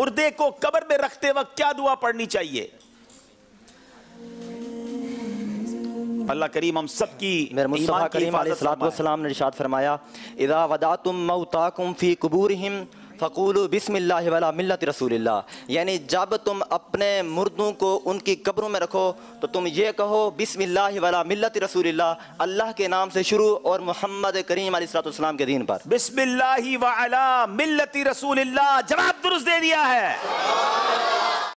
मुर्दे को कब्र में रखते वक्त क्या दुआ पढ़नी चाहिए अल्लाह करीम हम सब की मेरे मुस्तफा करीम सलाम ने इरशाद फरमाया इदा वदा तुम मऊताकुम फी कबूर फ़कूल बिसमिल्ला मिलत रसूल यानी जब तुम अपने मुर्दों को उनकी कब्रों में रखो तो तुम ये कहो बसमिल्ल वाला मिलत रसूल अल्लाह के नाम से शुरू और मोहम्मद करीम सलाम के दिन पर बसमिल्ल वाला मिलत रसूल जवाब दुरुस्त दे दिया है